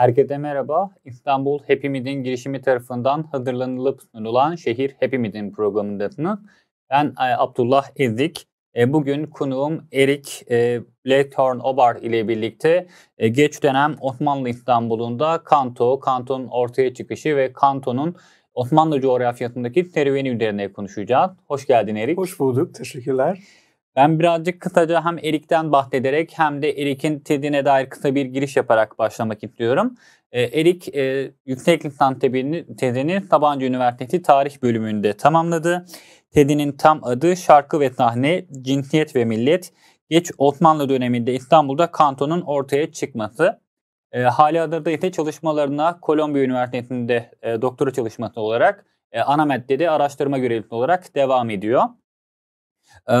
Herkese merhaba. İstanbul Happy Mid'in girişimi tarafından hazırlanılıp sunulan Şehir Happy Mid'in programındasınız. Ben e, Abdullah Ezik. E, bugün konuğum Erik Blathorn e, Obar ile birlikte geç dönem Osmanlı İstanbul'unda Kanto, Kanto'nun ortaya çıkışı ve Kanto'nun Osmanlı coğrafyasındaki serüveni üzerine konuşacağız. Hoş geldin Erik. Hoş bulduk. Teşekkürler. Ben birazcık kısaca hem Erik'ten bahsederek hem de Erik'in tezine dair kısa bir giriş yaparak başlamak istiyorum. Ee, Erik e, yüksek lisans tezini Sabancı Üniversitesi Tarih bölümünde tamamladı. Tedinin tam adı Şarkı ve Sahne, Cinsiyet ve Millet, Geç Osmanlı döneminde İstanbul'da kantonun ortaya çıkması. E, hali hazırda ise çalışmalarına Kolombiya Üniversitesi'nde e, doktora çalışması olarak e, ana maddede araştırma görevlisi olarak devam ediyor. E,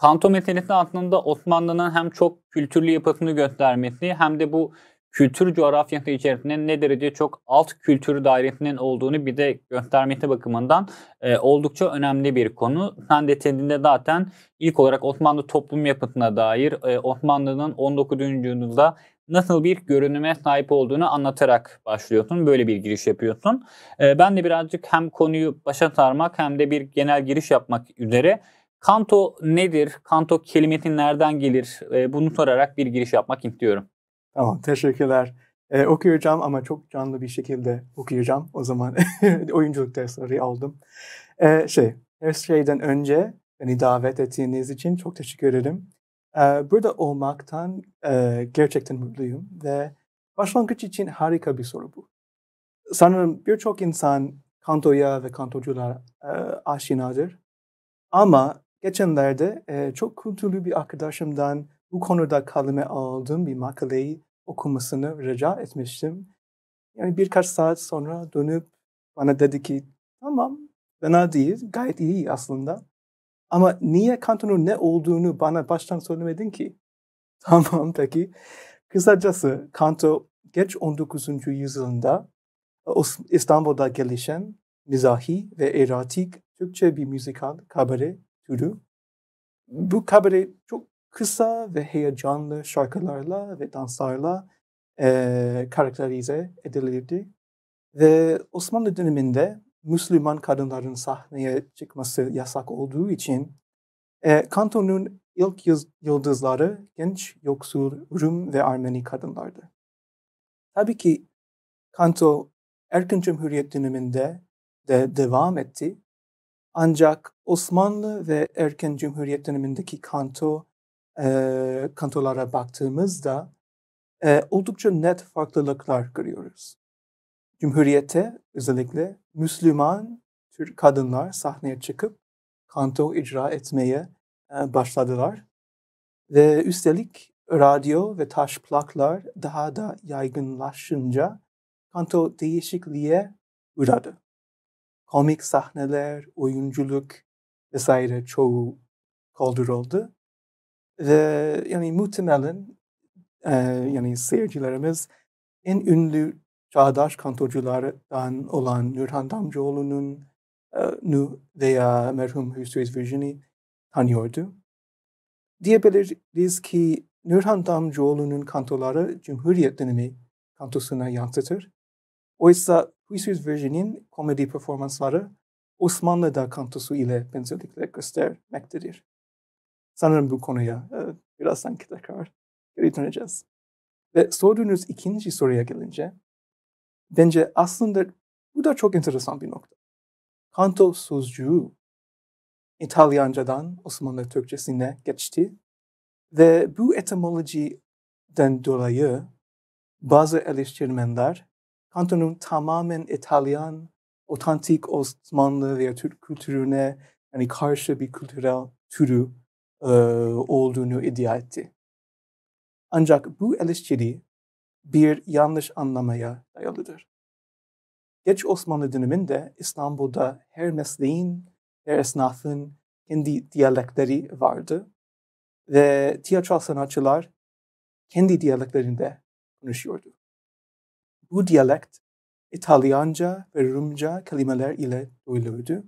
Kanto meselesi aslında Osmanlı'nın hem çok kültürlü yapısını göstermesi hem de bu kültür coğrafyası içerisinde ne derece çok alt kültür dairesinin olduğunu bir de göstermesi bakımından e, oldukça önemli bir konu. Sen de tezinde zaten ilk olarak Osmanlı toplum yapısına dair e, Osmanlı'nın 19. yüzyılda nasıl bir görünüme sahip olduğunu anlatarak başlıyorsun. Böyle bir giriş yapıyorsun. E, ben de birazcık hem konuyu başa sarmak hem de bir genel giriş yapmak üzere Kanto nedir? Kanto kelimetin nereden gelir? E, bunu sorarak bir giriş yapmak istiyorum. Tamam teşekkürler. E, okuyacağım ama çok canlı bir şekilde okuyacağım. O zaman oyunculuk dersleri aldım. E, şey, her şeyden önce beni davet ettiğiniz için çok teşekkür ederim. E, burada olmaktan e, gerçekten mutluyum ve başlangıç için harika bir soru bu. Sanırım birçok insan kantoya ve kantocular e, aşinadır. Ama Geçenlerde e, çok kültürlü bir arkadaşımdan bu konuda kaleme aldığım bir makaleyi okumasını rica etmiştim. Yani birkaç saat sonra dönüp bana dedi ki tamam fena değil gayet iyi aslında. Ama niye kantonun ne olduğunu bana baştan söylemedin ki? Tamam peki. Kısacası kanto geç 19. yüzyılda e, İstanbul'da gelişen mizahi ve erotik Türkçe bir müzikal kabare türü. Bu kabare çok kısa ve heyecanlı şarkılarla ve danslarla e, karakterize edilirdi. Ve Osmanlı döneminde Müslüman kadınların sahneye çıkması yasak olduğu için e, kantonun ilk yıldızları genç, yoksul Rum ve Armeni kadınlardı. Tabii ki kanto Erken Cumhuriyet döneminde de devam etti ancak Osmanlı ve erken Cumhuriyet dönemindeki kanto e, kantolara baktığımızda e, oldukça net farklılıklar görüyoruz. Cumhuriyete özellikle Müslüman Türk kadınlar sahneye çıkıp kanto icra etmeye e, başladılar. Ve üstelik radyo ve taş plaklar daha da yaygınlaşınca kanto değişikliğe uğradı komik sahneler, oyunculuk vesaire çoğu kaldırıldı. Ve yani muhtemelen e, yani seyircilerimiz en ünlü çağdaş kantorculardan olan Nurhan Damcıoğlu'nun e, veya merhum Hüsrev Virgin'i tanıyordu. Diyebiliriz ki Nurhan Damcıoğlu'nun kantoları Cumhuriyet dönemi kantosuna yansıtır. Oysa Huysuz Virgin'in komedi performansları Osmanlı'da kantosu ile benzerlikler göstermektedir. Sanırım bu konuya e, birazdan tekrar geri döneceğiz. Ve sorduğunuz ikinci soruya gelince, bence aslında bu da çok enteresan bir nokta. Kanto sözcüğü İtalyancadan Osmanlı Türkçesine geçti ve bu etimolojiden dolayı bazı eleştirmenler kantonun tamamen İtalyan, otantik Osmanlı veya Türk kültürüne yani karşı bir kültürel türü e, olduğunu iddia etti. Ancak bu eleştiri bir yanlış anlamaya dayalıdır. Geç Osmanlı döneminde İstanbul'da her mesleğin, her esnafın kendi diyalekleri vardı ve tiyatro sanatçılar kendi diyaleklerinde konuşuyordu. Bu dialekt İtalyanca ve Rumca kelimeler ile duyulurdu.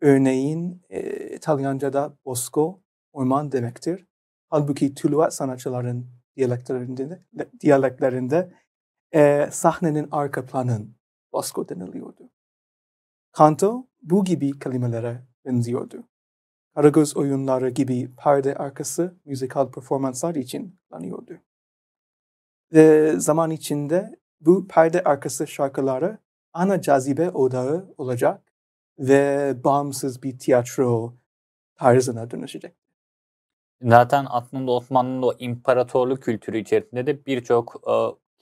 Örneğin e, İtalyanca'da bosco, orman demektir. Halbuki Tuluat sanatçıların diyaleklerinde, diyaleklerinde e, sahnenin arka planın bosco deniliyordu. Kanto bu gibi kelimelere benziyordu. Karagöz oyunları gibi perde arkası müzikal performanslar için kullanıyordu. Ve zaman içinde bu perde arkası şarkıları ana cazibe odağı olacak ve bağımsız bir tiyatro tarzına dönüşecek. Zaten aslında Osmanlı'nın o imparatorluk kültürü içerisinde de birçok e,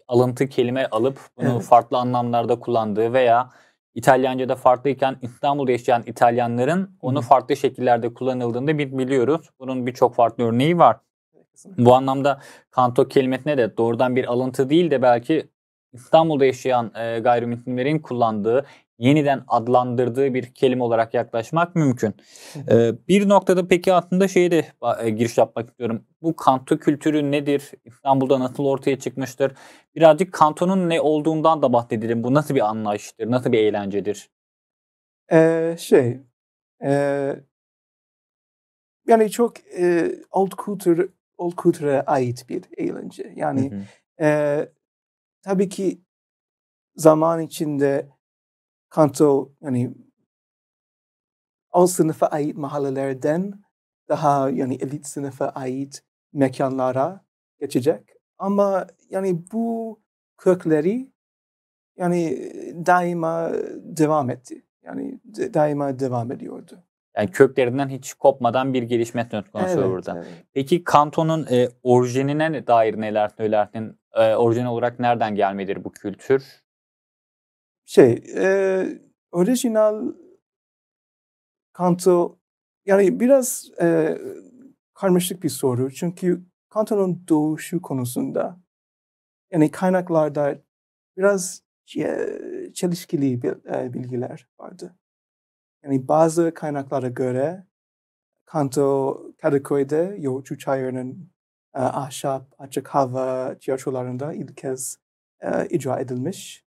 alıntı kelime alıp bunu evet. farklı anlamlarda kullandığı veya İtalyanca'da farklıyken İstanbul'da yaşayan İtalyanların onu Hı. farklı şekillerde kullanıldığını bir biliyoruz. Bunun birçok farklı örneği var. Bu anlamda kanto kelimesine de doğrudan bir alıntı değil de belki İstanbul'da yaşayan e, gayrimüslimlerin kullandığı, yeniden adlandırdığı bir kelime olarak yaklaşmak mümkün. E, bir noktada peki aslında şeye de e, giriş yapmak istiyorum. Bu kanto kültürü nedir? İstanbul'da nasıl ortaya çıkmıştır? Birazcık kantonun ne olduğundan da bahsedelim. Bu nasıl bir anlayıştır? Nasıl bir eğlencedir? Ee, şey, e, yani çok e, old kültür old kültüre ait bir eğlence. Yani hı hı. E, tabii ki zaman içinde kanto yani on sınıfa ait mahallelerden daha yani elit sınıfa ait mekanlara geçecek. Ama yani bu kökleri yani daima devam etti. Yani daima devam ediyordu. Yani köklerinden hiç kopmadan bir gelişme söz konusu evet, burada. Evet. Peki Kanto'nun e, orijinine dair neler söylersin? E, orijin olarak nereden gelmedir bu kültür? Şey, e, orijinal Kanto yani biraz e, karmaşık bir soru. Çünkü Kanto'nun doğuşu konusunda yani kaynaklarda biraz e, çelişkili e, bilgiler vardı. Yani bazı kaynaklara göre Kanto Kadıköy'de Yoğurtçu Çayır'ın e, ahşap, açık hava tiyatrolarında ilk kez e, icra edilmiş.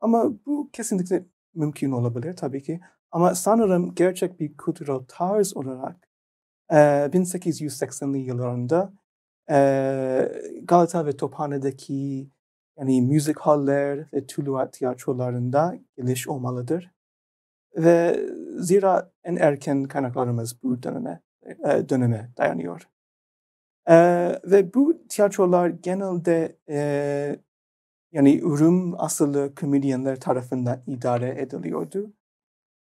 Ama bu kesinlikle mümkün olabilir tabii ki. Ama sanırım gerçek bir kültürel tarz olarak e, 1880'li yıllarında e, Galata ve Tophane'deki yani müzik haller ve tuluat tiyatrolarında geliş olmalıdır. Ve zira en erken kaynaklarımız bu döneme, e, döneme dayanıyor. E, ve bu tiyatrolar genelde e, yani ürün asıllı komedyenler tarafından idare ediliyordu.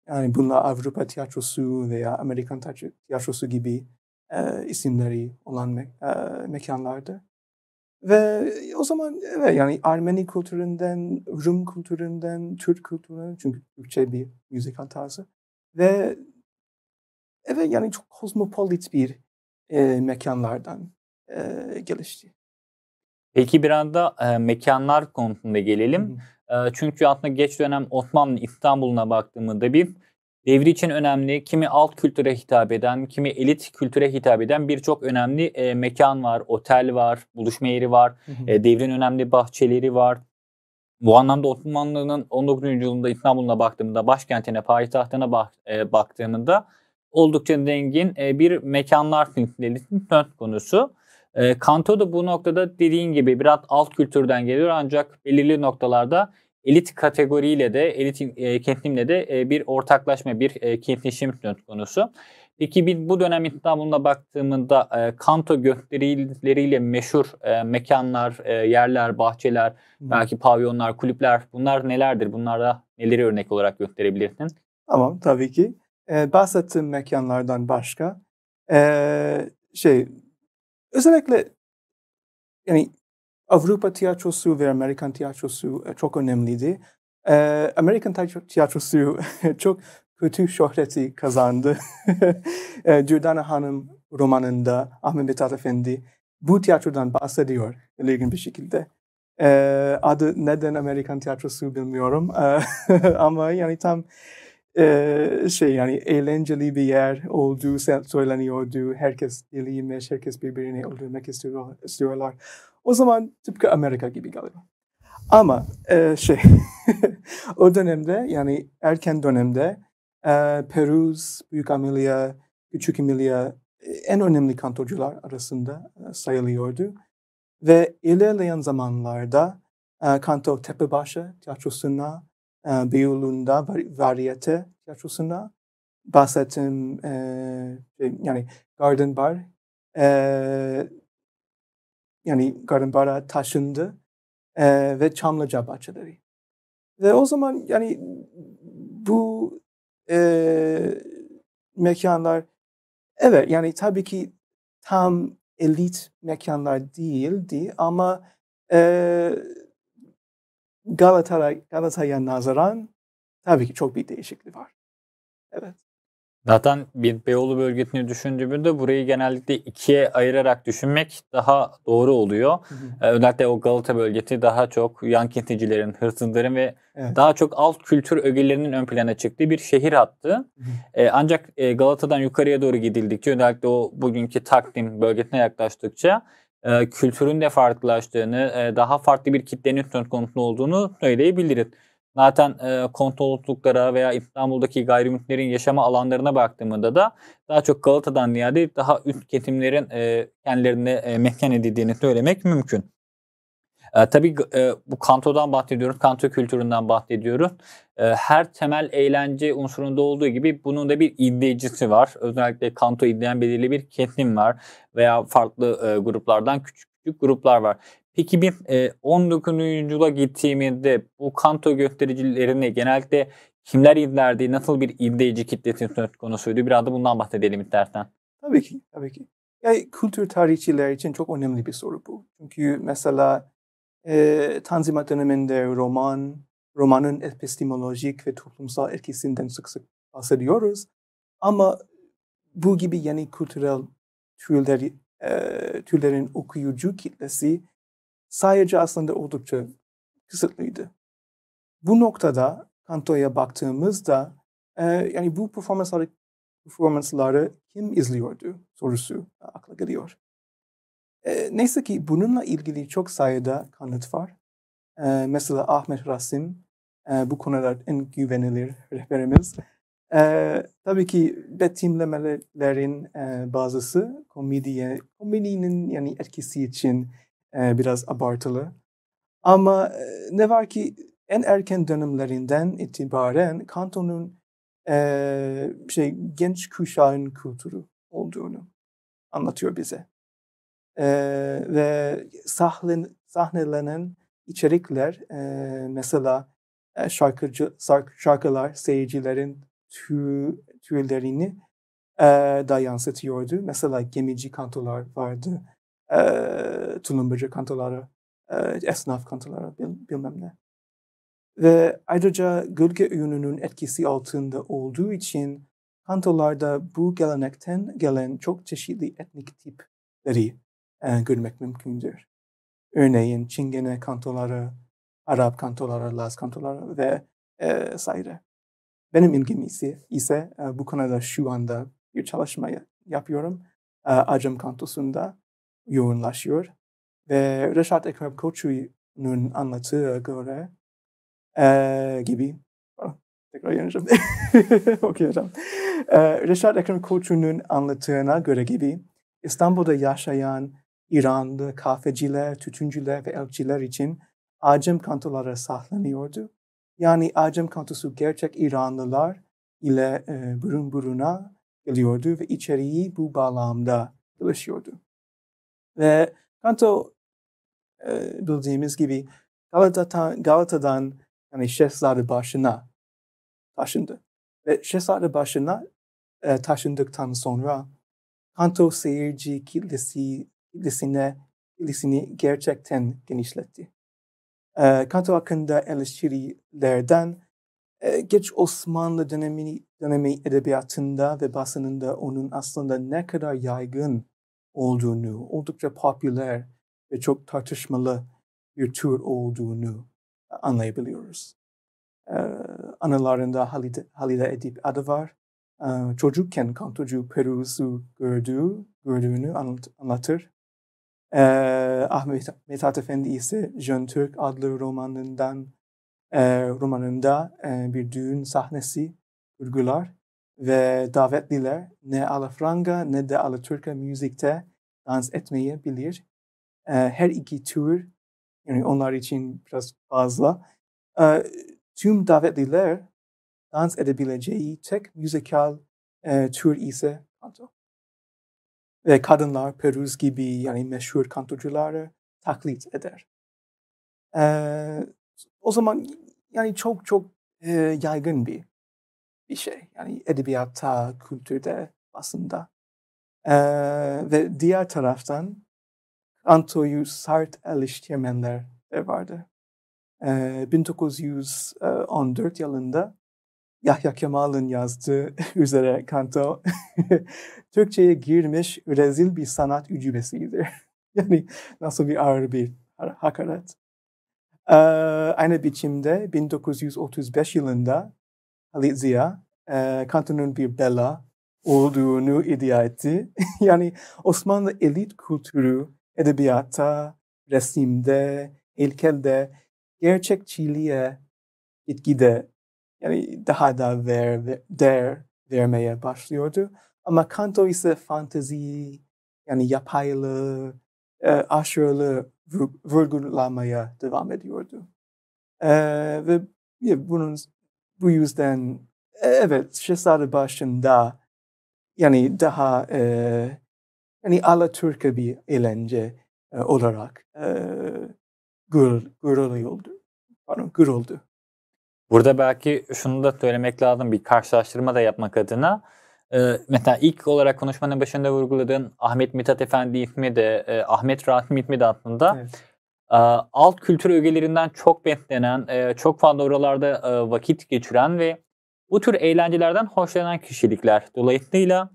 Yani bunlar Avrupa tiyatrosu veya Amerikan tiyatrosu gibi e, isimleri olan me- e, mekanlarda. Ve e, o zaman evet yani Armeni kültüründen, Rum kültüründen, Türk kültüründen çünkü Türkçe bir müzikal tarzı. Ve evet yani çok kozmopolit bir e, mekanlardan e, gelişti. Peki bir anda e, mekanlar konusunda gelelim. Hı. E, çünkü aslında geç dönem Osmanlı İstanbul'una baktığımızda bir devri için önemli, kimi alt kültüre hitap eden, kimi elit kültüre hitap eden birçok önemli e, mekan var, otel var, buluşma yeri var, E, devrin önemli bahçeleri var. Bu anlamda Osmanlı'nın 19. yüzyılında İstanbul'una baktığımda, başkentine, payitahtına bak, e, baktığımda oldukça zengin e, bir mekanlar silsilesi söz konusu. E, Kanto da bu noktada dediğin gibi biraz alt kültürden geliyor ancak belirli noktalarda elit kategoriyle de elit e, kentlimle de e, bir ortaklaşma, bir e, kentleşim söz konusu. Peki bir bu dönem İstanbul'una baktığımda e, kanto gösterileriyle meşhur e, mekanlar, e, yerler, bahçeler, hmm. belki pavyonlar, kulüpler bunlar nelerdir? Bunlarda neleri örnek olarak gösterebilirsin? Tamam tabii ki. Ee, bahsettiğim mekanlardan başka e, şey özellikle yani Avrupa tiyatrosu ve Amerikan tiyatrosu e, çok önemliydi. Ee, Amerikan tiyatrosu çok kötü şöhreti kazandı. Cürdana e, Hanım romanında Ahmet Mithat Efendi bu tiyatrodan bahsediyor ilginç bir şekilde. Ee, adı neden Amerikan tiyatrosu bilmiyorum e, ama yani tam e, şey yani eğlenceli bir yer olduğu söyleniyordu. Herkes deliymiş, herkes birbirini öldürmek istiyor, istiyorlar. O zaman tıpkı Amerika gibi galiba. Ama e, şey o dönemde yani erken dönemde e, Peruz, Büyük Amelia, Küçük Amelia e, en önemli kantorcular arasında e, sayılıyordu. Ve ilerleyen zamanlarda e, kanto Tepebaşı tiyatrosuna, e, Beyoğlu'nda variyete tiyatrosuna bahsettim. E, şey, yani Garden Bar e, yani Gardenbara taşındı e, ve Çamlıca bahçeleri. Ve o zaman yani bu e, mekanlar evet yani tabii ki tam elit mekanlar değildi ama e, Galatasaray, Galatasaray'a nazaran tabii ki çok bir değişiklik var. Evet. Zaten bir Beyoğlu bölgesini düşündüğümde burayı genellikle ikiye ayırarak düşünmek daha doğru oluyor. Hı hı. Ee, özellikle o Galata bölgesi daha çok yan kenticilerin, hırsızların ve evet. daha çok alt kültür ögelerinin ön plana çıktığı bir şehir hattı. Hı hı. Ee, ancak e, Galata'dan yukarıya doğru gidildikçe özellikle o bugünkü takdim bölgesine yaklaştıkça e, kültürün de farklılaştığını, e, daha farklı bir kitlenin söz konusu olduğunu söyleyebiliriz. Zaten e, kontolotluklara veya İstanbul'daki gayrimülklerin yaşama alanlarına baktığımda da daha çok Galata'dan ziyade daha üst kesimlerin e, kendilerine e, mekan edildiğini söylemek mümkün. E, tabii e, bu kantodan bahsediyoruz, kanto kültüründen bahsediyoruz. E, her temel eğlence unsurunda olduğu gibi bunun da bir iddiacısı var. Özellikle kanto iddiayan belirli bir kesim var veya farklı e, gruplardan küçük küçük gruplar var. 2019'da e, gittiğimde bu kanto göstericilerini genellikle kimler izlerdi, nasıl bir izleyici kitlesi söz konusuydu? Biraz da bundan bahsedelim istersen. Tabii ki, tabii ki. Yani kültür tarihçiler için çok önemli bir soru bu. Çünkü mesela e, Tanzimat döneminde roman, romanın epistemolojik ve toplumsal etkisinden sık sık bahsediyoruz. Ama bu gibi yeni kültürel türleri, e, türlerin okuyucu kitlesi sayıcı aslında oldukça kısıtlıydı. Bu noktada Kanto'ya baktığımızda e, yani bu performansları, performansları kim izliyordu sorusu akla geliyor. E, neyse ki bununla ilgili çok sayıda kanıt var. E, mesela Ahmet Rasim e, bu konuda en güvenilir rehberimiz. E, tabii ki betimlemelerin e, bazısı komediye, komedinin yani etkisi için e, biraz abartılı. Ama e, ne var ki en erken dönemlerinden itibaren kantonun e, şey genç kuşağın kültürü olduğunu anlatıyor bize. E, ve sahlen, sahnelenen içerikler mesela şarkıcı, şarkılar seyircilerin tüy tüylerini e, da yansıtıyordu. Mesela gemici kantolar vardı e, tulumbacı kantoları, e, esnaf kantoları bil, bilmem ne. Ve ayrıca gölge ürününün etkisi altında olduğu için kantolarda bu gelenekten gelen çok çeşitli etnik tipleri e, görmek mümkündür. Örneğin Çingene kantoları, Arap kantoları, Laz kantoları ve e, sayre. Benim ilgim ise, ise e, bu konuda şu anda bir çalışma yapıyorum. E, Acem kantosunda yoğunlaşıyor. Ve Reşat Ekrem Koçu'nun anlatığı göre e, gibi tekrar yanacağım. Okuyacağım. E, Reşat Ekrem Koçu'nun anlattığına göre gibi İstanbul'da yaşayan İranlı kahveciler, tütüncüler ve elçiler için Acem kantoları sahlanıyordu. Yani Acem kantosu gerçek İranlılar ile e, burun buruna geliyordu ve içeriği bu bağlamda dolaşıyordu. Ve kanto e, bildiğimiz gibi Galata'dan, Galata'dan yani Şehzade başına taşındı. Ve Şehzade başına e, taşındıktan sonra kanto seyirci kitlesi, kitlesine, kitlesini gerçekten genişletti. E, kanto hakkında eleştirilerden e, geç Osmanlı dönemi, dönemi edebiyatında ve basınında onun aslında ne kadar yaygın olduğunu, oldukça popüler ve çok tartışmalı bir tür olduğunu anlayabiliyoruz. Ee, anılarında Halide, Halide Edip adı var. çocukken kantocu Peruz'u gördüğü, gördüğünü anlatır. Ahmet Mithat Efendi ise Jön Türk adlı romanından romanında bir düğün sahnesi kurgular ve davetliler ne Alafranga ne de Alaturka müzikte dans etmeyebilir. E, her iki tür yani onlar için biraz fazla. tüm davetliler dans edebileceği tek müzikal tür ise kanto. Ve kadınlar Peruz gibi yani meşhur kantocuları taklit eder. o zaman yani çok çok yaygın bir bir şey. Yani edebiyatta, kültürde, basında. Ee, ve diğer taraftan Antoyu Sart eleştirmenler vardı. Ee, 1914 yılında Yahya Kemal'in yazdığı üzere kanto Türkçe'ye girmiş rezil bir sanat ücubesidir. yani nasıl bir ağır bir hakaret. Ee, aynı biçimde 1935 yılında Halit Ziya e, kantonun bir bela olduğunu iddia etti. yani Osmanlı elit kültürü edebiyatta, resimde, heykelde, gerçekçiliğe gitgide yani daha da ver, ver, değer vermeye başlıyordu. Ama Kanto ise fantezi, yani yapaylı, e, aşırılı vurgulamaya devam ediyordu. E, ve ya, bunun bu yüzden e, evet Şehzade başında yani daha e, yani Alaturka bir eğlence e, olarak e, gör, görülüyordu. Pardon, görüldü. Burada belki şunu da söylemek lazım bir karşılaştırma da yapmak adına. E, mesela ilk olarak konuşmanın başında vurguladığın Ahmet Mithat Efendi ismi de e, Ahmet Rasim ismi de aslında evet. e, alt kültür ögelerinden çok beslenen, e, çok fazla oralarda e, vakit geçiren ve bu tür eğlencelerden hoşlanan kişilikler. Dolayısıyla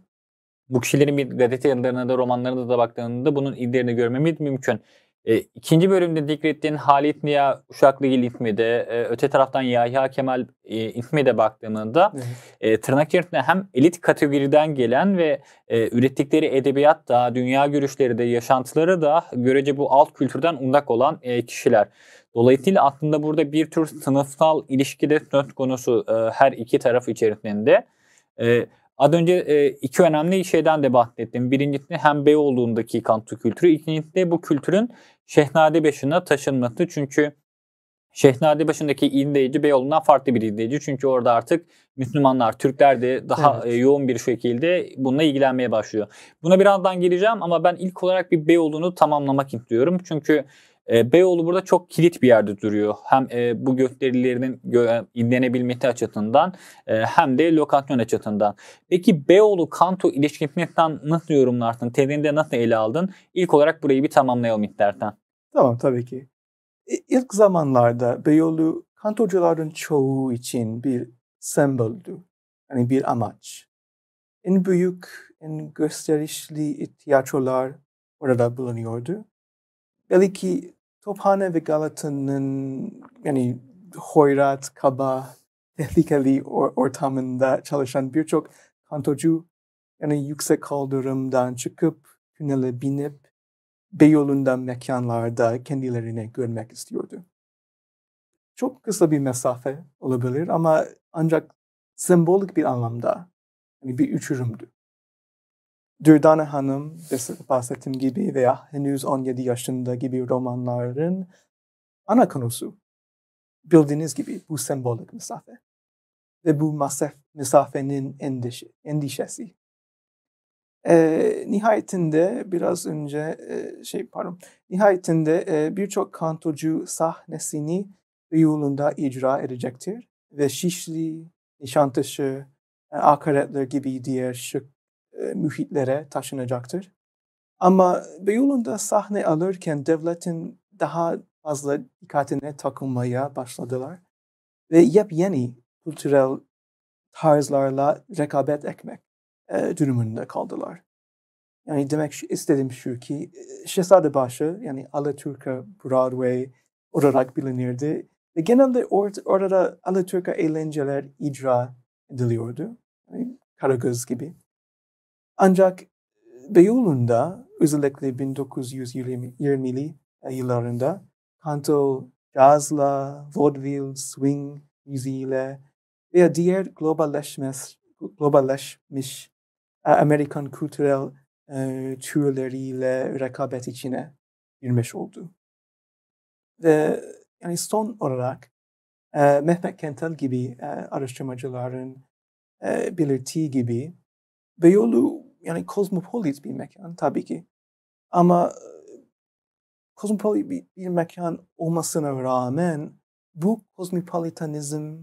bu kişilerin bir gazete yazılarına da romanlarına da baktığında bunun izlerini görmemiz mümkün. E, ikinci bölümde zikrettiğin Halit Niya Uşaklı İl ismi de e, öte taraftan Yahya Kemal e, ismi de baktığında, hı e, tırnak içerisinde hem elit kategoriden gelen ve e, ürettikleri edebiyat da, dünya görüşleri de, yaşantıları da görece bu alt kültürden undak olan e, kişiler. Dolayısıyla aslında burada bir tür sınıfsal ilişkide söz konusu e, her iki taraf içerisinde. E, az önce e, iki önemli şeyden de bahsettim. Birincisi hem Beyoğlu'ndaki kantu kültürü, ikincisi de bu kültürün Şehnadebaşı'na taşınması. Çünkü Şehnadebaşı'ndaki izleyici Beyoğlu'ndan farklı bir izleyici. Çünkü orada artık Müslümanlar, Türkler de daha evet. E, yoğun bir şekilde bununla ilgilenmeye başlıyor. Buna birazdan geleceğim ama ben ilk olarak bir Beyoğlu'nu tamamlamak istiyorum. Çünkü e, Beyoğlu burada çok kilit bir yerde duruyor. Hem e, bu gökdelilerinin gö- e, inlenebilmesi açısından e, hem de lokasyon açısından. Peki Beyoğlu Kanto ilişkisinden nasıl yorumlarsın? Tezinde nasıl ele aldın? İlk olarak burayı bir tamamlayalım istersen. Tamam tabii ki. İlk zamanlarda Beyoğlu kantocuların çoğu için bir semboldü. Yani bir amaç. En büyük, en gösterişli tiyatrolar orada bulunuyordu. Belki Tophane ve Galata'nın yani hoyrat, kaba, tehlikeli or- ortamında çalışan birçok kantocu yani yüksek kaldırımdan çıkıp tünele binip Beyoğlu'nda mekanlarda kendilerini görmek istiyordu. Çok kısa bir mesafe olabilir ama ancak sembolik bir anlamda yani bir uçurumdu. Dürdane Hanım bahsettiğim gibi veya henüz 17 yaşında gibi romanların ana konusu bildiğiniz gibi bu sembolik mesafe. Ve bu masaf, mesafenin endişe, endişesi. E, nihayetinde biraz önce e, şey pardon nihayetinde e, birçok kantocu sahnesini yolunda icra edecektir ve Şişli, Nişantaşı, Akaretler gibi diğer şık e, mühitlere taşınacaktır. Ama Beyoğlu'nda sahne alırken devletin daha fazla dikkatine takılmaya başladılar. Ve yepyeni kültürel tarzlarla rekabet etmek e, durumunda kaldılar. Yani demek istediğim şu ki e, Şehzadebaşı yani Alaturka Broadway olarak bilinirdi. Ve genelde or- orada Alaturka eğlenceler icra ediliyordu. Yani Karagöz gibi. Ancak e, Beyoğlu'nda özellikle 1920'li e, yıllarında kanto, cazla, vaudeville, swing müziğiyle veya diğer globalleşmiş, globalleşmiş Amerikan kültürel e, türleriyle rekabet içine girmiş oldu. Ve yani son olarak e, Mehmet Kentel gibi e, araştırmacıların e, belirttiği gibi Beyoğlu yani kozmopolit bir mekan tabii ki. Ama kozmopolit bir, bir mekan olmasına rağmen bu kozmopolitanizm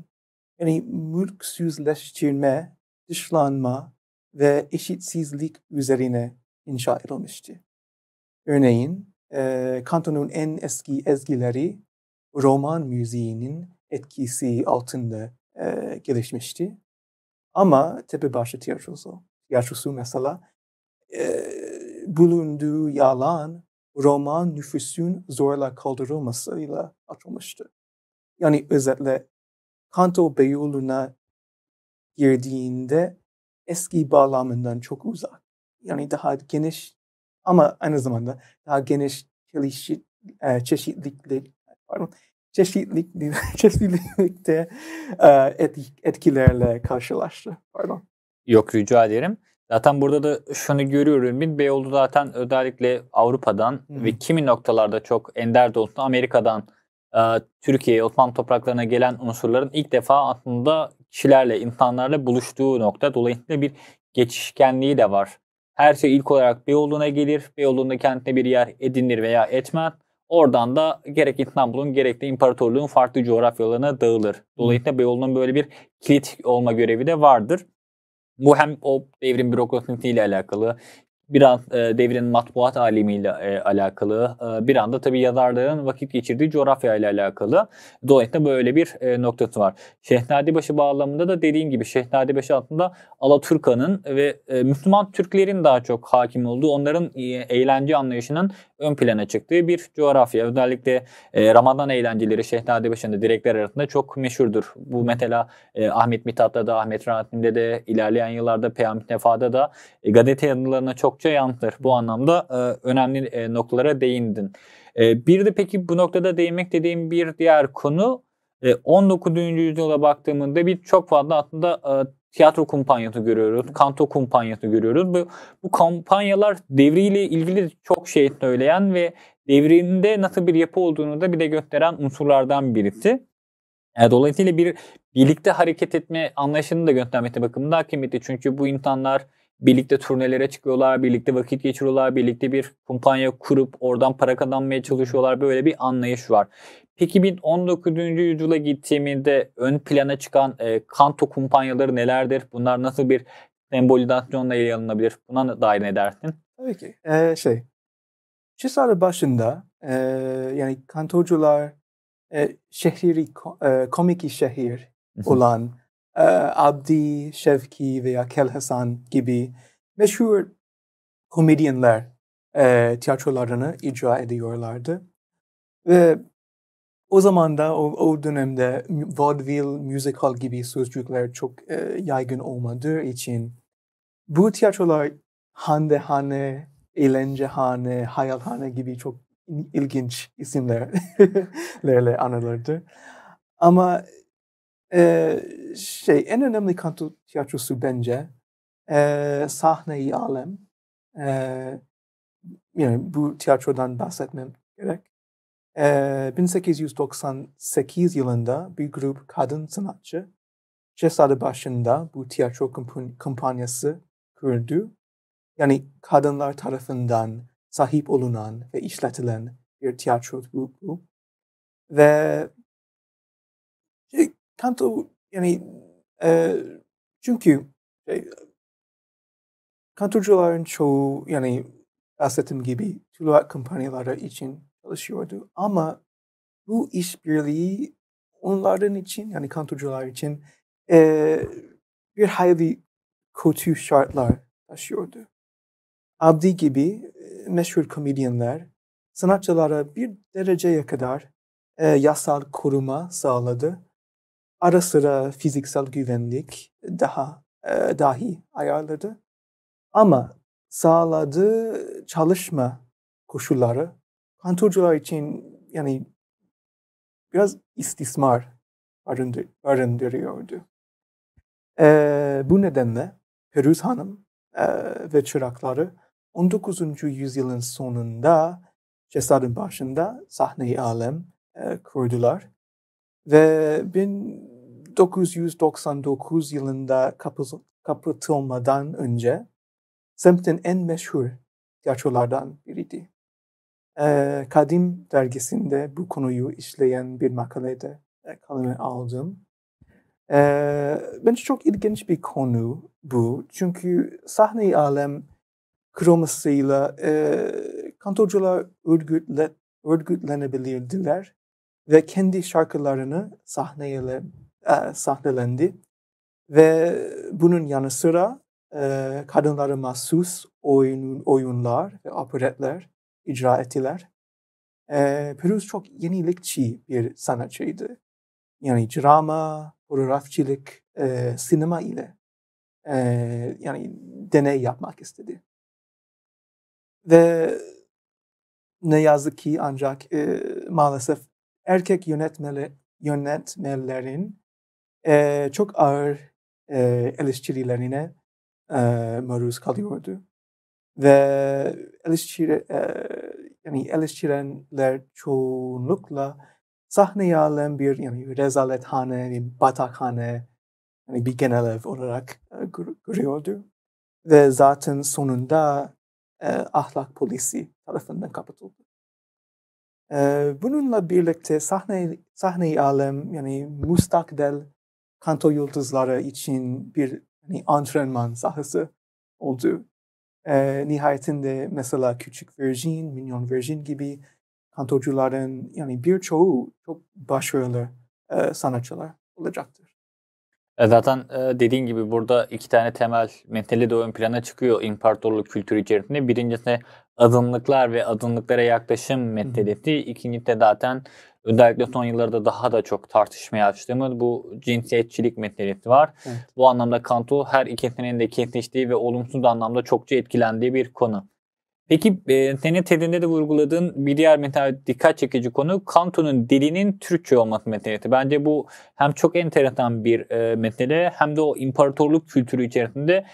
yani mülksüzleştirme, dışlanma ve eşitsizlik üzerine inşa edilmişti. Örneğin e, kantonun en eski ezgileri roman müziğinin etkisi altında e, gelişmişti. Ama Tepebaşı Tiyatrosu tiyatrosu mesela e, bulunduğu yalan roman nüfusun zorla kaldırılmasıyla açılmıştı. Yani özetle Kanto Beyoğlu'na girdiğinde eski bağlamından çok uzak. Yani daha geniş ama aynı zamanda daha geniş çelişit, e, pardon, çeşitlilik, çeşitlilikte etkilerle karşılaştı. Pardon. Yok rica ederim. Zaten burada da şunu görüyorum. Bir Beyoğlu zaten özellikle Avrupa'dan hı ve kimi noktalarda çok ender de Amerika'dan e, Türkiye'ye, Osmanlı topraklarına gelen unsurların ilk defa aslında kişilerle, insanlarla buluştuğu nokta. Dolayısıyla bir geçişkenliği de var. Her şey ilk olarak Beyoğlu'na gelir. Beyoğlu'nda kendine bir yer edinir veya etmez. Oradan da gerek İstanbul'un gerek de imparatorluğun farklı coğrafyalarına dağılır. Dolayısıyla Beyoğlu'nun böyle bir kilit olma görevi de vardır. Bu hem o devrim bürokrasisiyle alakalı bir an e, devrin matbuat alemiyle e, alakalı, e, bir anda tabii yazarların vakit geçirdiği coğrafya ile alakalı. Dolayısıyla böyle bir e, noktası var. Şehnadebaşı bağlamında da dediğim gibi Şehnadebaşı altında Alaturka'nın ve e, Müslüman Türklerin daha çok hakim olduğu, onların e, eğlence anlayışının ön plana çıktığı bir coğrafya. Özellikle e, Ramazan eğlenceleri Şehnadebaşı'nda direkler arasında çok meşhurdur. Bu mesela e, Ahmet Mithat'ta da, Ahmet Ranat'ta de, ilerleyen yıllarda Peyami Nefa'da da e, gazete yanılarına çok oldukça yansır. Bu anlamda e, önemli e, noktalara değindin. E, bir de peki bu noktada değinmek dediğim bir diğer konu 19. E, yüzyıla baktığımızda bir çok fazla aslında e, tiyatro kumpanyası görüyoruz, kanto kumpanyası görüyoruz. Bu, bu kampanyalar devriyle ilgili çok şey söyleyen ve devrinde nasıl bir yapı olduğunu da bir de gösteren unsurlardan birisi. E, dolayısıyla bir birlikte hareket etme anlayışını da göstermesi bakımında kıymetli. Çünkü bu insanlar birlikte turnelere çıkıyorlar, birlikte vakit geçiriyorlar, birlikte bir kumpanya kurup oradan para kazanmaya çalışıyorlar. Böyle bir anlayış var. Peki 19. yüzyıla gittiğimizde ön plana çıkan e, kanto kumpanyaları nelerdir? Bunlar nasıl bir sembolizasyonla ele alınabilir? Buna dair ne dersin? Tabii ki. Ee, şey, Çisarı başında e, yani kantocular e, şehri, e, komik şehir olan ee, Abdi, Şevki veya Kel Hasan gibi meşhur komedyenler e, tiyatrolarını icra ediyorlardı. Ve o zaman da o, o dönemde vaudeville, musical gibi sözcükler çok e, yaygın olmadığı için bu tiyatrolar Hande handehane, Hayal hayalhane gibi çok ilginç isimlerle anılırdı. Ama ee, şey en önemli kanto tiyatrosu bence e, sahneyi alem. E, yani bu tiyatrodan bahsetmem gerek. E, 1898 yılında bir grup kadın sanatçı Şehzade başında bu tiyatro kampanyası kurdu. Yani kadınlar tarafından sahip olunan ve işletilen bir tiyatro grubu. Ve Kanto yani e, çünkü e, şey, kantorcuların çoğu yani bahsettiğim gibi tuluat kampanyaları için çalışıyordu ama bu işbirliği onların için yani kantorcular için e, bir hayli kötü şartlar taşıyordu. Abdi gibi meşhur komedyenler sanatçılara bir dereceye kadar e, yasal koruma sağladı ara sıra fiziksel güvenlik daha e, dahi ayarladı. Ama sağladığı çalışma koşulları kantorcular için yani biraz istismar barındır, barındırıyordu. E, bu nedenle Peruz Hanım e, ve çırakları 19. yüzyılın sonunda cesaretin başında sahneyi alem e, kurdular ve 1999 yılında kapatılmadan önce semtin en meşhur tiyatrolardan biriydi. Ee, Kadim dergisinde bu konuyu işleyen bir makalede kaleme aldım. Ee, bence çok ilginç bir konu bu. Çünkü sahne alem kromasıyla e, kantorcular örgütle, örgütlenebilirdiler ve kendi şarkılarını sahneyle e, sahnelendi. Ve bunun yanı sıra e, kadınlara mahsus oyun, oyunlar ve operetler icra ettiler. E, Piruz çok yenilikçi bir sanatçıydı. Yani drama, fotoğrafçılık, e, sinema ile e, yani deney yapmak istedi. Ve ne yazık ki ancak e, maalesef erkek yönetmeli, yönetmelerin e, çok ağır e, eleştirilerine e, maruz kalıyordu. Ve eleştiri, e, yani eleştirenler çoğunlukla sahneye alan bir yani rezalethane, bir batakhane, yani bir genel ev olarak e, görüyordu. Ve zaten sonunda e, ahlak polisi tarafından kapatıldı. Ee, bununla birlikte sahne sahne alım yani mustakdel kanto yıldızları için bir yani antrenman sahası oldu. E, nihayetinde mesela Küçük Virgin, Minyon Virgin gibi kantocuların yani birçoğu çok başarılı e, sanatçılar olacaktır. E, zaten e, dediğin gibi burada iki tane temel metali de ön plana çıkıyor imparatorluk kültürü içerisinde. Birincisi azınlıklar ve azınlıklara yaklaşım meselesi. İkincisi de zaten özellikle son yıllarda daha da çok tartışmaya açtığımız bu cinsiyetçilik meselesi var. Evet. Bu anlamda kanto her ikisinin de kesiştiği ve olumsuz anlamda çokça etkilendiği bir konu. Peki e, senin TED'inde de vurguladığın bir diğer mesela dikkat çekici konu Kanto'nun dilinin Türkçe olması meselesi. Bence bu hem çok enteresan bir e, mesele hem de o imparatorluk kültürü içerisinde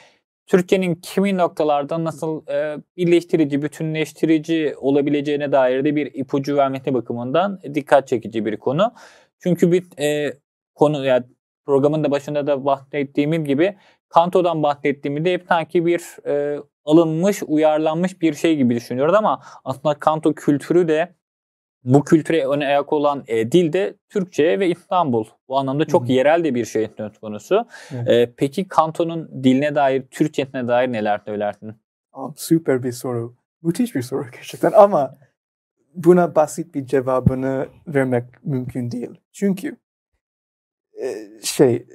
Türkçenin kimi noktalarda nasıl e, birleştirici, bütünleştirici olabileceğine dair de bir ipucu vermesi bakımından dikkat çekici bir konu. Çünkü bir e, konu yani programın da başında da bahsettiğimiz gibi Kanto'dan bahsettiğimde hep sanki bir e, alınmış, uyarlanmış bir şey gibi düşünüyoruz ama aslında kanto kültürü de bu kültüre öne ayak olan e, dil de Türkçe ve İstanbul. Bu anlamda çok Hı-hı. yerel de bir şey söz konusu. E, peki kantonun diline dair, Türkçesine dair neler söylersin? Süper bir soru. Müthiş bir soru gerçekten ama buna basit bir cevabını vermek mümkün değil. Çünkü e, şey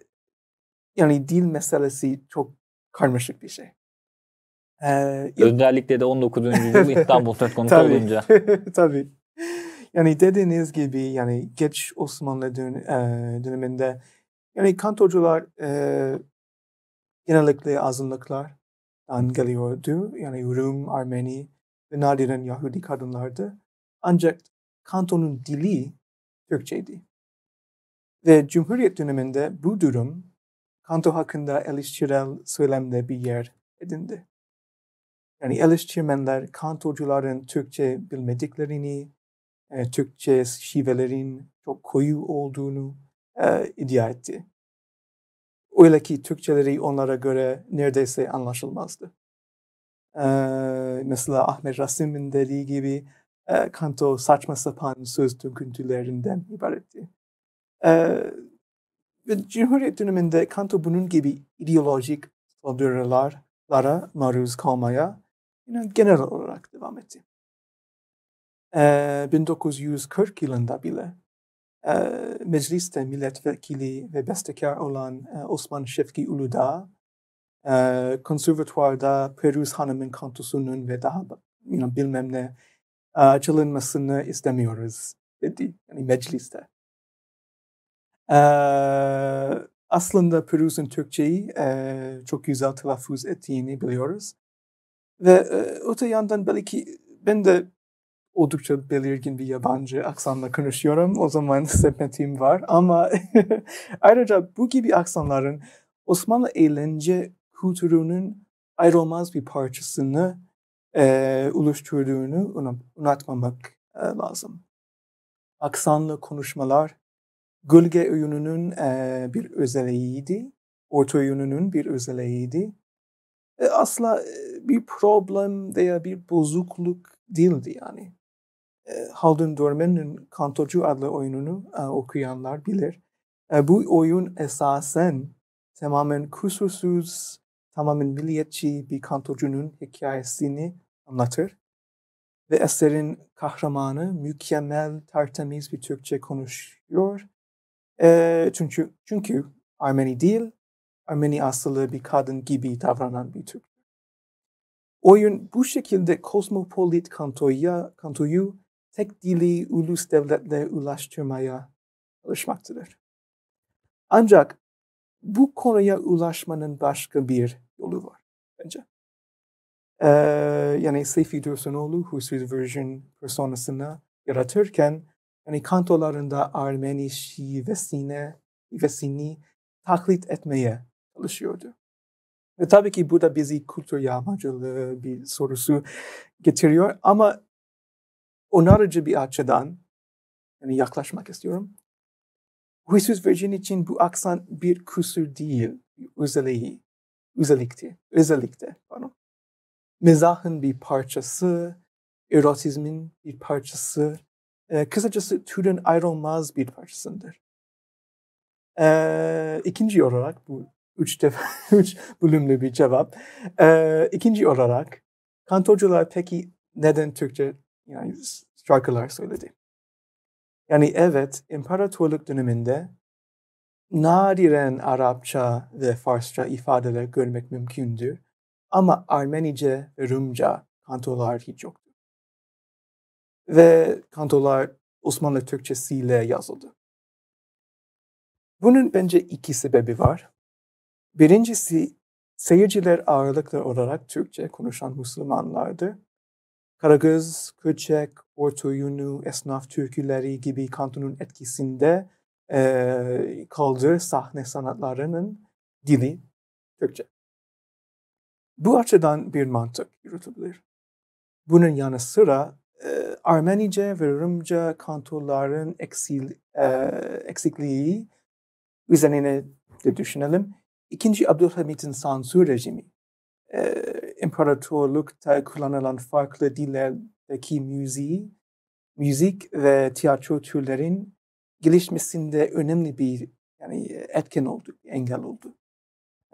yani dil meselesi çok karmaşık bir şey. Ee, Özellikle de 19. yüzyıl İstanbul söz konusu tabii, olunca. tabii. Yani dediğiniz gibi yani geç Osmanlı dön e, döneminde yani kantorcular e, genellikle azınlıklar geliyordu. Yani Rum, Armeni ve nadiren Yahudi kadınlardı. Ancak kantonun dili Türkçeydi. Ve Cumhuriyet döneminde bu durum kanto hakkında eleştirel söylemde bir yer edindi. Yani eleştirmenler kantorcuların Türkçe bilmediklerini, e, Türkçe şivelerin çok koyu olduğunu e, iddia etti. Öyle ki Türkçeleri onlara göre neredeyse anlaşılmazdı. E, mesela Ahmet Rasim'in dediği gibi e, kanto saçma sapan söz döküntülerinden ibaretti. E, ve Cumhuriyet döneminde kanto bunun gibi ideolojik saldırılara maruz kalmaya yine genel olarak devam etti. Ee, 1940 yılında bile e, mecliste milletvekili ve bestekar olan e, Osman Şefki Uludağ, e, konservatuvarda Peruz Hanım'ın kantosunun ve daha you bilmem ne e, çalınmasını istemiyoruz dedi yani mecliste. E, aslında Peruz'un Türkçeyi e, çok güzel telaffuz ettiğini biliyoruz. Ve e, öte yandan belki ben de oldukça belirgin bir yabancı aksanla konuşuyorum. O zaman sepetim var ama ayrıca bu gibi aksanların Osmanlı eğlence kültürünün ayrılmaz bir parçasını e, oluşturduğunu unutmamak e, lazım. Aksanlı konuşmalar gölge oyununun e, bir özelliğiydi, orta oyununun bir özelliğiydi e, asla e, bir problem veya bir bozukluk değildi yani. E, Haldun Dorman'ın Kantorcu adlı oyununu okuyanlar bilir. Bu oyun esasen tamamen kusursuz, tamamen milliyetçi bir kantorcunun hikayesini anlatır. Ve eserin kahramanı mükemmel, tertemiz bir Türkçe konuşuyor. E, çünkü çünkü Ermeni değil, Ermeni asıllı bir kadın gibi davranan bir Türk. Oyun bu şekilde kosmopolit kantoya, kantoyu tek dili ulus devletle ulaştırmaya çalışmaktadır. Ancak bu konuya ulaşmanın başka bir yolu var bence. Ee, yani Seyfi Dursunoğlu huysuz version personasını yaratırken yani kantolarında Ermeni şivesini, şivesini taklit etmeye alışıyordu. Ve tabii ki bu da bizi kültür yağmacılığı e, bir sorusu getiriyor ama onarıcı bir açıdan yani yaklaşmak istiyorum. Huysuz Virgin için bu aksan bir kusur değil, özelliği, özellikti, özellikte. Pardon. Mizahın bir parçası, erotizmin bir parçası, e, kısacası türün ayrılmaz bir parçasındır. E, ikinci olarak bu Üç, defa, üç bölümlü bir cevap. Ee, ikinci olarak, kantorcular peki neden Türkçe yani şarkılar söyledi? Yani evet, imparatorluk döneminde nadiren Arapça ve Farsça ifadeler görmek mümkündü. Ama Armenice, ve Rumca kantolar hiç yoktu. Ve kantolar Osmanlı Türkçesiyle yazıldı. Bunun bence iki sebebi var. Birincisi seyirciler ağırlıklı olarak Türkçe konuşan Müslümanlardı. Karagöz, Kürçek, Orta Yunu, Esnaf Türküleri gibi kantonun etkisinde e, kaldığı sahne sanatlarının dili Türkçe. Bu açıdan bir mantık yürütülebilir. Bunun yanı sıra e, Ermenice ve Rumca kantoların eksil, e, eksikliği üzerine de düşünelim. İkinci Abdülhamit'in sansür rejimi, e, imparatorlukta kullanılan farklı dillerdeki müziği, müzik ve tiyatro türlerin gelişmesinde önemli bir yani etken oldu, engel oldu.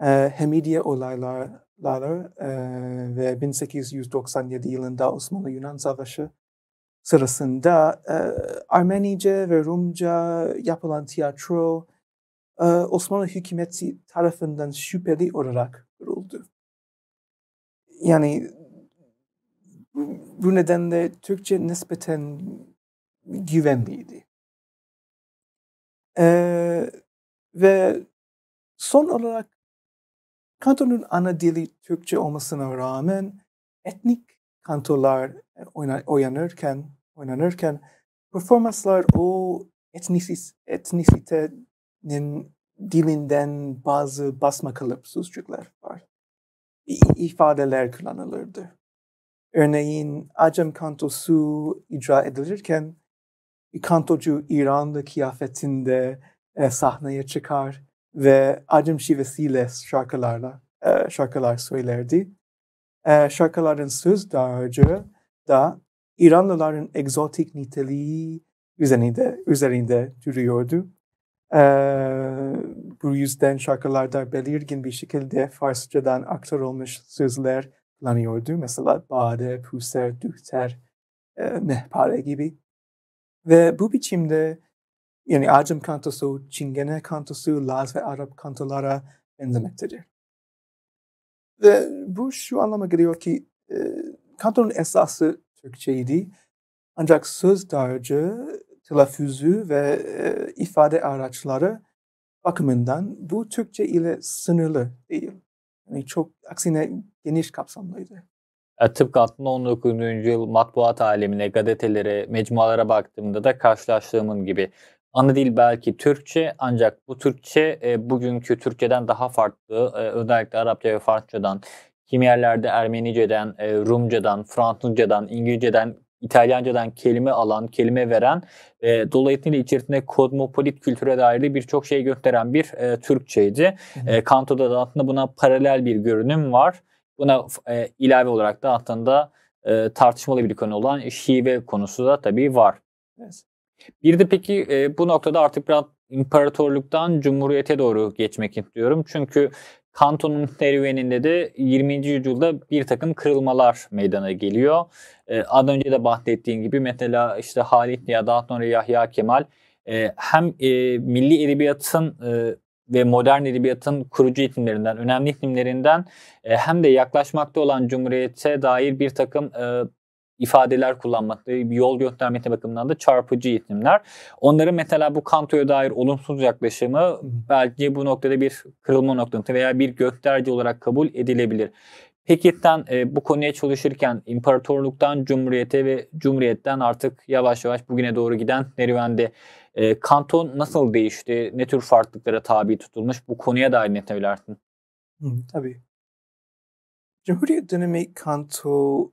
E, ee, Hemidiye olayları e, ve 1897 yılında Osmanlı-Yunan Savaşı sırasında e, Ermenice ve Rumca yapılan tiyatro ee, Osmanlı hükümeti tarafından şüpheli olarak kuruldu. Yani bu nedenle Türkçe nispeten güvenliydi. Ee, ve son olarak kantonun ana dili Türkçe olmasına rağmen etnik kantolar oynanırken oynanırken performanslar o etnisite nin dilinden bazı basma kalıp sözcükler var. İfadeler kullanılırdı. Örneğin Acem kantosu icra edilirken kantocu İranlı kıyafetinde e, sahneye çıkar ve Acem şivesiyle şarkılarla e, şarkılar söylerdi. E, şarkıların söz dağarcığı da İranlıların egzotik niteliği üzerinde, üzerinde duruyordu bu yüzden şarkılarda belirgin bir şekilde Farsçadan aktarılmış sözler kullanıyordu. Mesela bade, puser, dühter, e, mehpare gibi. Ve bu biçimde yani Acım kantosu, Çingene kantosu, Laz ve Arap kantolara benzemektedir. Ve bu şu anlama geliyor ki e, kantonun esası Türkçeydi. Ancak söz dağarcığı telaffuzu ve e, ifade araçları bakımından bu Türkçe ile sınırlı değil. Yani çok aksine geniş kapsamlıydı. E, tıpkı aslında 19. yüzyıl matbuat alemine, gazetelere, mecmualara baktığımda da karşılaştığımın gibi. Ana dil belki Türkçe ancak bu Türkçe e, bugünkü Türkçeden daha farklı. E, özellikle Arapça ve Farsçadan, kimi yerlerde Ermenice'den, e, Rumca'dan, Fransızca'dan, İngilizce'den İtalyancadan kelime alan, kelime veren, e, dolayısıyla içerisinde kozmopolit kültüre dair de birçok şey gösteren bir e, Türkçeydi. E, Kanto'da da aslında buna paralel bir görünüm var. Buna e, ilave olarak da aslında e, tartışmalı bir konu olan şive konusu da tabii var. Bir de peki e, bu noktada artık biraz imparatorluktan cumhuriyete doğru geçmek istiyorum. Çünkü Kanton'un serüveninde de 20. yüzyılda bir takım kırılmalar meydana geliyor. Ee, az önce de bahsettiğim gibi mesela işte Halit ya daha sonra Yahya Kemal e, hem e, milli edebiyatın e, ve modern edebiyatın kurucu isimlerinden, önemli isimlerinden e, hem de yaklaşmakta olan Cumhuriyet'e dair bir takım e, ifadeler kullanmakta, bir yol göstermesi bakımından da çarpıcı isimler. Onların mesela bu Kanto'ya dair olumsuz yaklaşımı belki bu noktada bir kırılma noktası veya bir gösterge olarak kabul edilebilir. Hackett'ten e, bu konuya çalışırken imparatorluktan cumhuriyete ve cumhuriyetten artık yavaş yavaş bugüne doğru giden nerivende e, kanton nasıl değişti? Ne tür farklılıklara tabi tutulmuş? Bu konuya dair ne söylersin? Hı, tabii. Cumhuriyet dönemi kantosu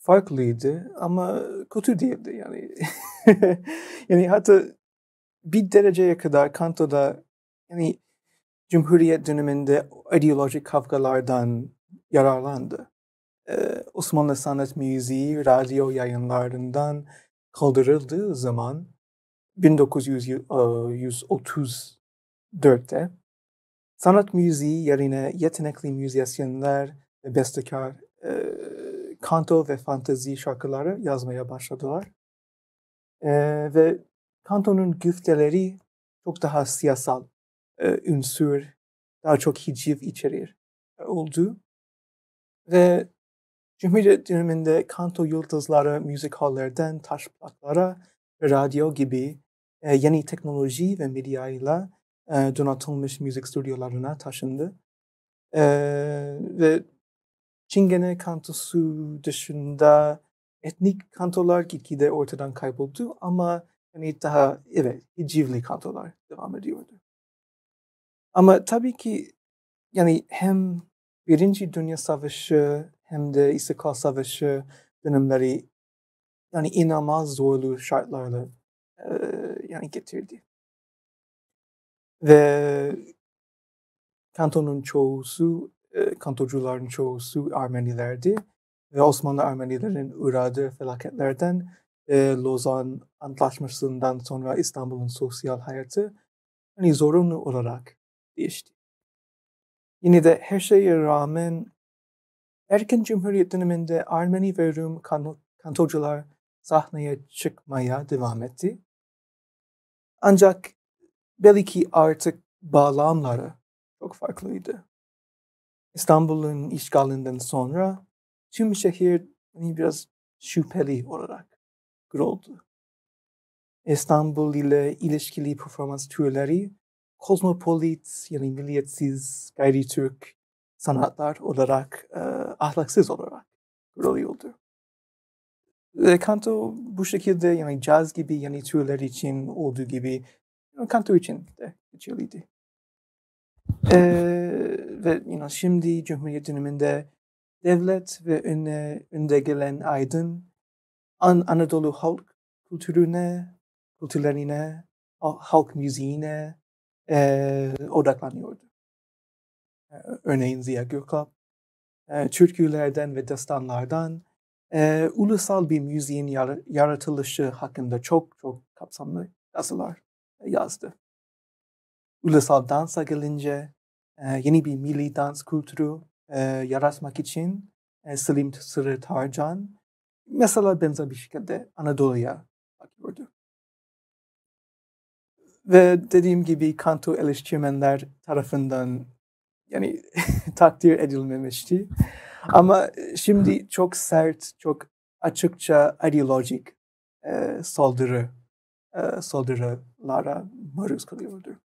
farklıydı ama kötü değildi yani. yani hatta bir dereceye kadar Kanto'da yani Cumhuriyet döneminde ideolojik kavgalardan yararlandı. Ee, Osmanlı sanat müziği radyo yayınlarından kaldırıldığı zaman 1934'te sanat müziği yerine yetenekli müzisyenler ve bestekar kanto ve fantazi şarkıları yazmaya başladılar. E, ve kantonun güfteleri çok daha siyasal e, unsur, daha çok hiciv içerir oldu. Ve Cumhuriyet döneminde kanto yıldızları müzik hallerden taş plaklara, radyo gibi e, yeni teknoloji ve medya ile donatılmış müzik stüdyolarına taşındı. E, ve Çingene kantosu dışında etnik kantolar gitgide ortadan kayboldu ama hani daha evet hicivli kantolar devam ediyordu. Ama tabii ki yani hem Birinci Dünya Savaşı hem de İstiklal Savaşı dönemleri yani inanılmaz zorlu şartlarla e, yani getirdi. Ve kantonun çoğusu e, kantocuların çoğu su ve Osmanlı Ermenilerin uğradığı felaketlerden e, Lozan Antlaşması'ndan sonra İstanbul'un sosyal hayatı hani zorunlu olarak değişti. Yine de her şeye rağmen erken Cumhuriyet döneminde Ermeni ve Rum kan kantocular sahneye çıkmaya devam etti. Ancak belki artık bağlamları çok farklıydı. İstanbul'un işgalinden sonra tüm şehir hani, biraz şüpheli olarak kuruldu. İstanbul ile ilişkili performans türleri kozmopolit yani milliyetsiz gayri Türk sanatlar olarak e, ahlaksız olarak kuruluyordu. E, kanto bu şekilde yani caz gibi yani türler için olduğu gibi kanto için de geçerliydi e, ve you know, şimdi Cumhuriyet döneminde devlet ve öne, önde gelen aydın An Anadolu halk kültürüne, kültürlerine, halk müziğine e, odaklanıyordu. örneğin Ziya Gökalp, e, türkülerden ve destanlardan e, ulusal bir müziğin yaratılışı hakkında çok çok kapsamlı yazılar yazdı ulusal dansa gelince e, yeni bir milli dans kültürü e, yaratmak için e, Selim Sırrı Tarcan mesela benzer bir şekilde Anadolu'ya bakıyordu. Ve dediğim gibi kanto eleştirmenler tarafından yani takdir edilmemişti. Ama şimdi çok sert, çok açıkça ideolojik e, saldırı e, saldırılara maruz kalıyordu.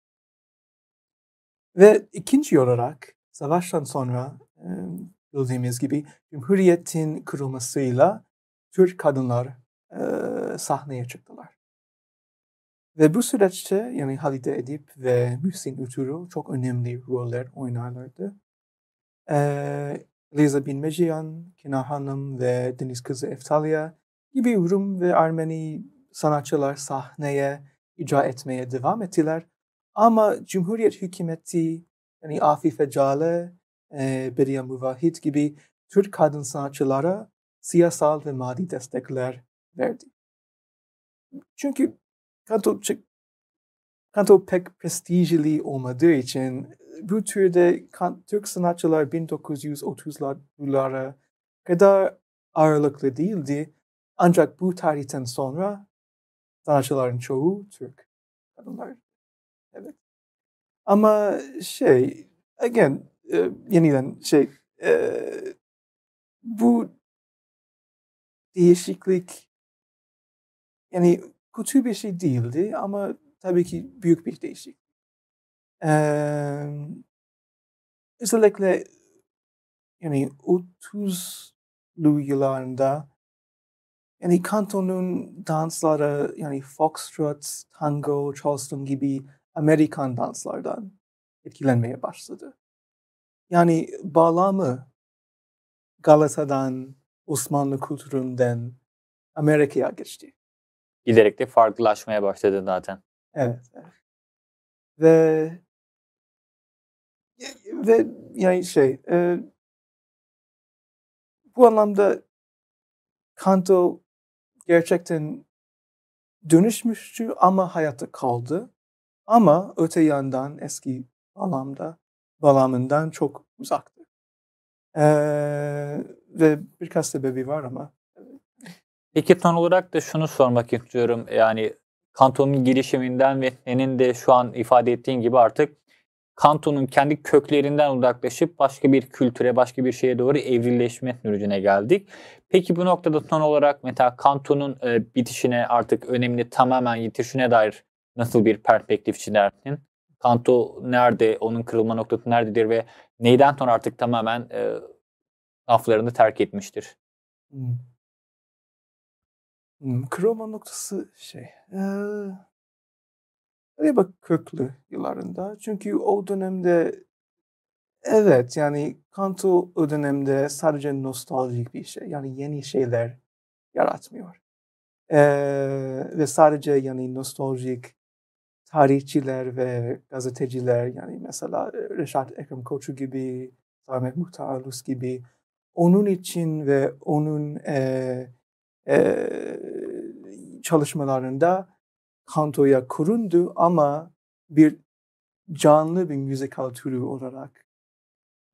Ve ikinci olarak savaştan sonra bildiğimiz gibi Cumhuriyet'in kurulmasıyla Türk kadınlar e, sahneye çıktılar. Ve bu süreçte yani Halide Edip ve Müslim Ütürü çok önemli roller oynarlardı. E, Liza Binmejian, Kina Hanım ve Deniz Kızı Eftalya gibi Rum ve Armeni sanatçılar sahneye icra etmeye devam ettiler ama Cumhuriyet hükümeti yani Afife Cale, e, Bediye Muvahit gibi Türk kadın sanatçılara siyasal ve maddi destekler verdi. Çünkü kanto, kanto pek prestijli olmadığı için bu türde Türk sanatçılar 1930'lara kadar ağırlıklı değildi. Ancak bu tarihten sonra sanatçıların çoğu Türk kadınlar. Evet. Ama şey, again, e, yeniden şey, e, bu değişiklik yani kötü bir şey değildi ama tabii ki büyük bir değişiklik. Ee, özellikle yani 30'lu yıllarında yani kantonun dansları yani foxtrot, tango, charleston gibi Amerikan danslardan etkilenmeye başladı. Yani bağlamı Galata'dan, Osmanlı kültüründen Amerika'ya geçti. Giderek de farklılaşmaya başladı zaten. Evet. Ve ve yani şey e, bu anlamda Kanto gerçekten dönüşmüştü ama hayatta kaldı. Ama öte yandan eski Balam'da, Balam'ından çok uzaktı. Ee, ve birkaç sebebi var ama. Peki ton olarak da şunu sormak istiyorum. Yani Kanton'un gelişiminden ve senin de şu an ifade ettiğin gibi artık Kanton'un kendi köklerinden uzaklaşıp başka bir kültüre, başka bir şeye doğru evrileşme sürücüne geldik. Peki bu noktada son olarak meta Kanton'un bitişine artık önemli tamamen yetişine dair nasıl bir perspektifçi dersin? Kanto nerede, onun kırılma noktası nerededir ve neyden sonra artık tamamen e, aflarını terk etmiştir? Hmm. hmm. kırılma noktası şey... Ee, bak köklü yıllarında. Çünkü o dönemde evet yani Kanto o dönemde sadece nostaljik bir şey. Yani yeni şeyler yaratmıyor. Ee, ve sadece yani nostaljik tarihçiler ve gazeteciler yani mesela e, Reşat Ekrem Koçu gibi, Zahmet Muhtarlus gibi onun için ve onun e, e, çalışmalarında kantoya kurundu ama bir canlı bir müzikal türü olarak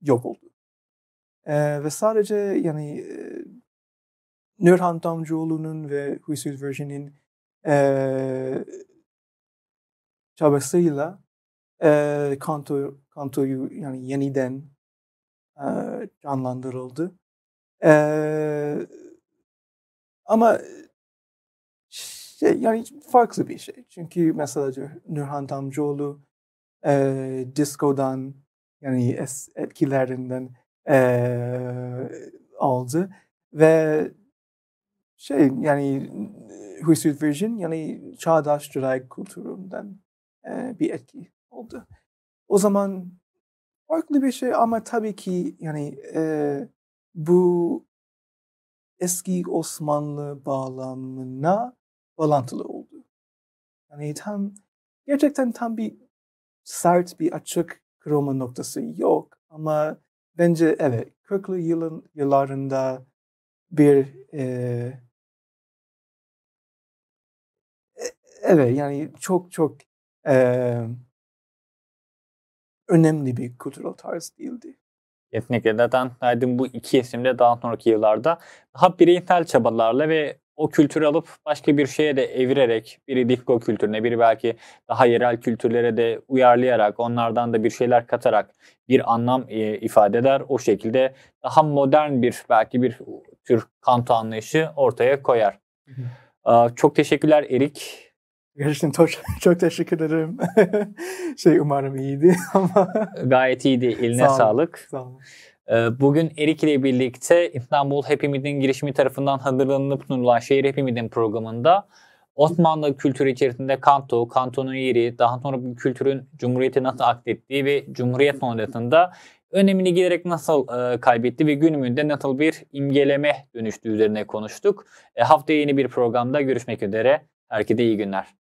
yok oldu. E, ve sadece yani e, Nurhan Damcıoğlu'nun ve Huysuz Virgin'in e, çabasıyla e, kanto, kantoyu yani yeniden e, canlandırıldı. E, ama şey yani farklı bir şey. Çünkü mesela Nurhan Damcıoğlu e, diskodan yani es, etkilerinden e, aldı ve şey yani Huysuz Virgin yani çağdaş drag kültüründen bir etki oldu. O zaman farklı bir şey ama tabii ki yani e, bu eski Osmanlı bağlamına bağlantılı oldu. Yani tam gerçekten tam bir sert bir açık kırılma noktası yok ama bence evet 40'lı yılın yıllarında bir e, Evet yani çok çok e, önemli bir kültürel tarz değildi. Kesinlikle neden? Aydın bu iki isim de daha sonraki yıllarda daha bireysel çabalarla ve o kültürü alıp başka bir şeye de evirerek biri disco kültürüne, biri belki daha yerel kültürlere de uyarlayarak, onlardan da bir şeyler katarak bir anlam e, ifade eder. O şekilde daha modern bir belki bir tür kanto anlayışı ortaya koyar. Hı hı. Ee, çok teşekkürler Erik. Gerçekten çok, çok teşekkür ederim. şey umarım iyiydi ama. Gayet iyiydi. Eline sağ sağlık. Sağ olun. Ee, bugün Erik ile birlikte İstanbul Happy Mid'in girişimi tarafından hazırlanıp sunulan Şehir Happy Mid'in programında Osmanlı kültürü içerisinde kanto, kantonun yeri, daha sonra bu kültürün Cumhuriyeti nasıl aktettiği ve Cumhuriyet sonrasında önemini giderek nasıl e, kaybetti ve günümünde nasıl bir imgeleme dönüştüğü üzerine konuştuk. E, haftaya yeni bir programda görüşmek üzere. Herkese iyi günler.